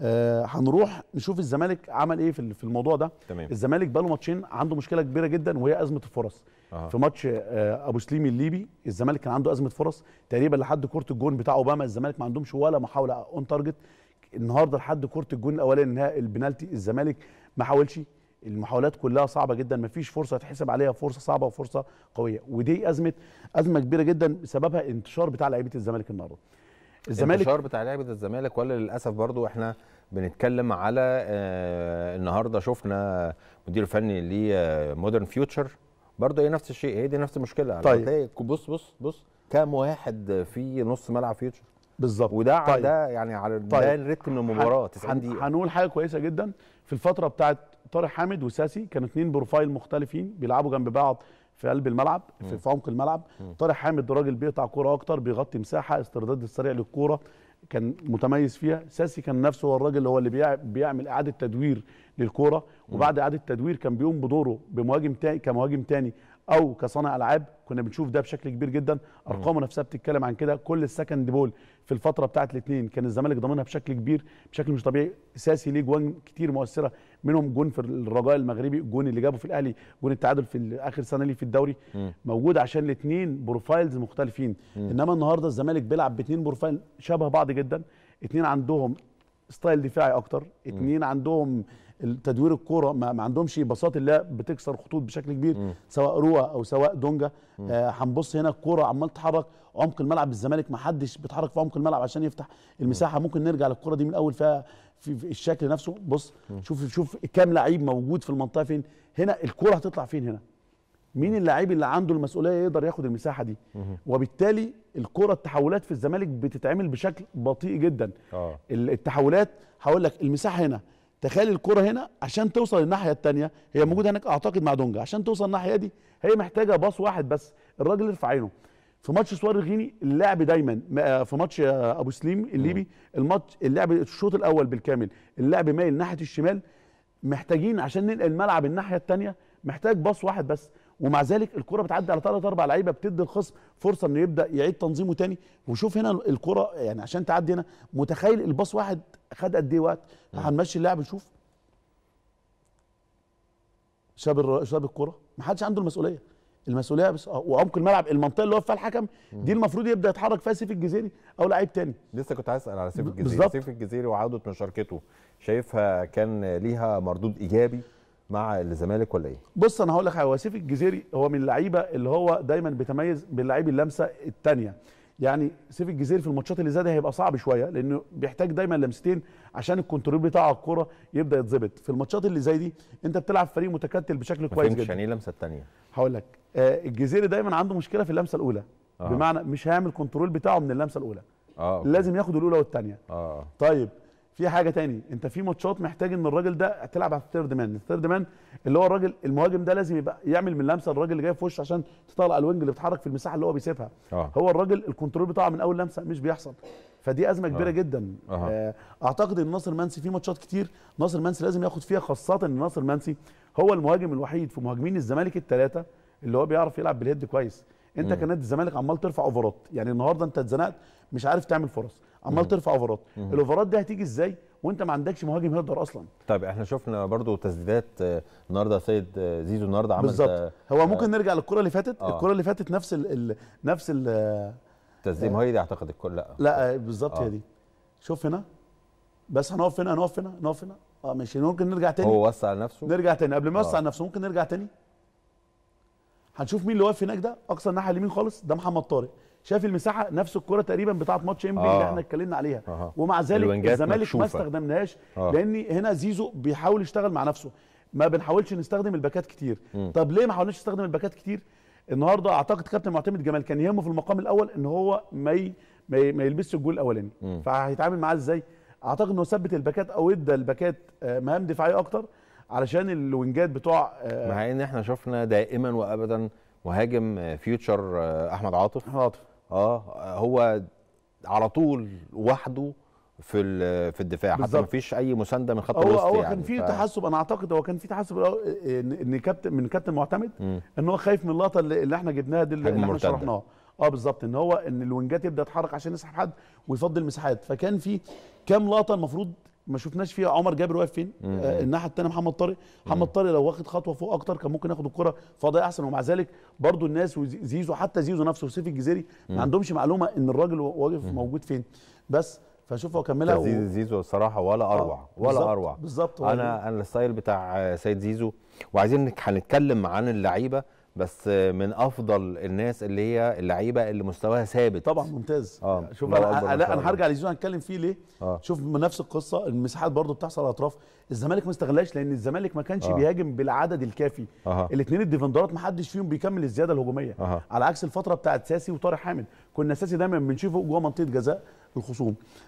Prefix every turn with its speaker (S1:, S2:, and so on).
S1: آه هنروح نشوف الزمالك عمل ايه في الموضوع ده تمام. الزمالك بقاله ماتشين عنده مشكله كبيره جدا وهي ازمه الفرص أه. في ماتش آه ابو سليم الليبي الزمالك كان عنده ازمه فرص تقريبا لحد كره الجون بتاع اوباما الزمالك ما عندهمش ولا محاوله اون تارجت النهارده لحد كره الجون الاولاني انهاء البنالتي الزمالك ما حاولش المحاولات كلها صعبه جدا ما فيش فرصه تحسب عليها فرصه صعبه وفرصه قويه ودي ازمه ازمه كبيره جدا سببها انتشار بتاع لعيبه الزمالك النهارده
S2: الزمالك الانتشار بتاع لعبه الزمالك ولا للاسف برضو احنا بنتكلم على آه النهارده شفنا مدير فني لمودرن فيوتشر برضه هي نفس الشيء هي دي نفس المشكله طيب بص بص بص كام واحد في نص ملعب فيوتشر بالظبط وده طيب. ده يعني على طيب. رتم من المباراه 90
S1: دقيقه هنقول حاجه كويسه جدا في الفتره بتاعت طارق حامد وساسي كانوا اثنين بروفايل مختلفين بيلعبوا جنب بعض في قلب الملعب في, في عمق الملعب طارق حامد راجل بيقطع كوره اكتر بيغطي مساحه استرداد السريع للكوره كان متميز فيها ساسي كان نفسه هو الراجل اللي هو اللي بيعمل اعاده تدوير للكوره وبعد اعاده تدوير كان بيقوم بدوره بمهاجم تاني كمهاجم تاني او كصانع العاب كنا بنشوف ده بشكل كبير جدا ارقامه نفسها بتتكلم عن كده كل السكند بول في الفتره بتاعه الاثنين كان الزمالك ضامنها بشكل كبير بشكل مش طبيعي ساسي ليه جوان كتير مؤثره منهم جون في الرجاء المغربي جون اللي جابه في الاهلي جون التعادل في اخر سنه ليه في الدوري م. موجود عشان الاثنين بروفايلز مختلفين م. انما النهارده الزمالك بيلعب باثنين بروفايل شبه بعض جدا اثنين عندهم ستايل دفاعي اكتر اتنين م. عندهم تدوير الكوره ما, ما عندهمش بساطة اللي بتكسر خطوط بشكل كبير م. سواء روا او سواء دونجا آه، هنبص آه هنا الكوره عمال تتحرك عمق الملعب الزمالك ما حدش بيتحرك في عمق الملعب عشان يفتح المساحه م. ممكن نرجع للكوره دي من الاول فيها في, في الشكل نفسه بص م. شوف شوف كام لعيب موجود في المنطقه فين هنا الكوره هتطلع فين هنا مين اللاعب اللي عنده المسؤوليه يقدر ياخد المساحه دي وبالتالي الكره التحولات في الزمالك بتتعمل بشكل بطيء جدا آه. التحولات هقول لك المساحه هنا تخيل الكره هنا عشان توصل الناحيه الثانيه هي موجوده هناك اعتقد مع دونجا عشان توصل الناحيه دي هي محتاجه باص واحد بس الراجل يرفع عينه في ماتش سوار الغيني اللعب دايما في ماتش ابو سليم الليبي الماتش اللعب الشوط الاول بالكامل اللعب مايل ناحيه الشمال محتاجين عشان ننقل الملعب الناحيه الثانيه محتاج باص واحد بس ومع ذلك الكره بتعدي على ثلاث اربع لعيبه بتدي الخصم فرصه انه يبدا يعيد تنظيمه تاني وشوف هنا الكره يعني عشان تعدي هنا متخيل الباص واحد خد قد ايه وقت هنمشي اللاعب نشوف شاب شاب الكره ما حدش عنده المسؤوليه المسؤوليه بس آه، وعمق الملعب المنطقه اللي هو فيها الحكم دي المفروض
S2: يبدا يتحرك فيها سيف الجزيري او لعيب تاني لسه كنت عايز اسال على سيف الجزيري بالزبط. سيف الجزيري وعوده مشاركته شايفها كان ليها مردود ايجابي مع الزمالك ولا ايه؟ بص
S1: انا هقول لك حاجه وسيف الجزيري هو من اللعيبه اللي هو دايما بيتميز باللعيب اللمسه الثانيه يعني سيف الجزيري في الماتشات اللي زي دي هيبقى صعب شويه لانه بيحتاج دايما لمستين عشان الكنترول بتاعه على الكوره يبدا يتظبط في الماتشات اللي زي دي انت بتلعب فريق متكتل بشكل كويس جدا
S2: يعني ايه اللمسه الثانيه
S1: هقول لك آه الجزيري دايما عنده مشكله في اللمسه الاولى آه. بمعنى مش هيعمل كنترول بتاعه من اللمسه الاولى آه. لازم ياخد الاولى والثانيه آه. طيب في حاجه تاني انت في ماتشات محتاج ان الراجل ده تلعب على الثيرد مان الثيرد مان اللي هو الراجل المهاجم ده لازم يبقى يعمل من لمسه الراجل اللي جاي في وشه عشان تطلع الوينج اللي بيتحرك في المساحه اللي هو بيسيبها آه. هو الراجل الكنترول بتاعه من اول لمسه مش بيحصل فدي ازمه كبيره آه. جدا آه. اعتقد ان ناصر منسي في ماتشات كتير ناصر منسي لازم ياخد فيها خاصه ان ناصر منسي هو المهاجم الوحيد في مهاجمين الزمالك الثلاثه اللي هو بيعرف يلعب بالهيد كويس انت كنادي الزمالك عمال ترفع اوفرات يعني النهارده انت اتزنقت مش عارف تعمل فرص عمال ترفع اوفرات الاوفرات دي هتيجي ازاي وانت ما عندكش مهاجم يقدر اصلا
S2: طيب احنا شفنا برضو تسديدات آه، النهارده سيد آه، زيزو النهارده عمل بالظبط هو ممكن
S1: نرجع للكره اللي فاتت آه. الكره اللي فاتت نفس الـ الـ نفس ال آه، تسديد ما هي
S2: دي اعتقد الكل لا
S1: لا بالظبط هي آه. دي شوف هنا بس هنقف هنا هنقف هنا هنقف هنا اه ماشي ممكن نرجع تاني هو وسع
S2: نفسه نرجع تاني قبل ما يوسع
S1: آه. نفسه ممكن نرجع تاني هنشوف مين اللي واقف هناك ده اقصى الناحيه اليمين خالص ده محمد طارق شاف المساحه نفس الكره تقريبا بتاعه ماتش امبي آه. اللي احنا اتكلمنا عليها آه. ومع ذلك الزمالك ما استخدمناهاش آه. لان هنا زيزو بيحاول يشتغل مع نفسه ما بنحاولش نستخدم الباكات كتير م. طب ليه ما حاولناش نستخدم الباكات كتير النهارده اعتقد كابتن معتمد جمال كان يهمه في المقام الاول ان هو ما ي... ما يلبسش الجول الاولاني فهيتعامل معاه ازاي اعتقد انه ثبت الباكات او ادى الباكات آه، مهام دفاعيه اكتر علشان الوينجات بتوع آه،
S2: مع ان احنا شفنا دائما وابدا مهاجم آه، فيوتشر آه، احمد عاطف عاطف اه هو على طول وحده في في الدفاع بالزبط. حتى ما فيش اي مسانده من خط الوسط يعني هو كان يعني، في ف... تحسب
S1: انا اعتقد هو كان في تحسب ان كابتن من كابتن معتمد م. ان هو خايف من اللقطه اللي احنا جبناها دي اللي احنا شرحناها اه بالظبط ان هو ان الوينجات يبدا يتحرك عشان يسحب حد ويفضي المساحات فكان في كام لقطه المفروض ما شفناش فيها عمر جابر واقف فين آه الناحيه الثانيه محمد طارق محمد طارق لو واخد خطوه فوق اكتر كان ممكن ياخد الكره فضاء احسن ومع ذلك برضو الناس وزيزو حتى زيزو نفسه وسيف الجزيري ما عندهمش معلومه ان الراجل واقف موجود فين بس فشوفها وكملها و...
S2: زيزو الصراحه ولا آه، اروع آه ولا بالزبط اروع بالظبط انا انا الستايل بتاع سيد زيزو وعايزين هنتكلم عن اللعيبه بس من افضل الناس اللي هي اللعيبه اللي مستواها ثابت طبعا ممتاز آه. شوف انا لا انا هرجع
S1: لزيزو هنتكلم فيه ليه آه. شوف نفس القصه المساحات برضو بتحصل على الاطراف الزمالك ما استغلاش لان الزمالك ما كانش آه. بيهاجم بالعدد الكافي آه. الاثنين الديفندرات ما حدش فيهم بيكمل الزياده الهجوميه آه. على عكس الفتره بتاعت ساسي وطارق حامد كنا ساسي دايما بنشوفه جوه منطقه جزاء الخصوم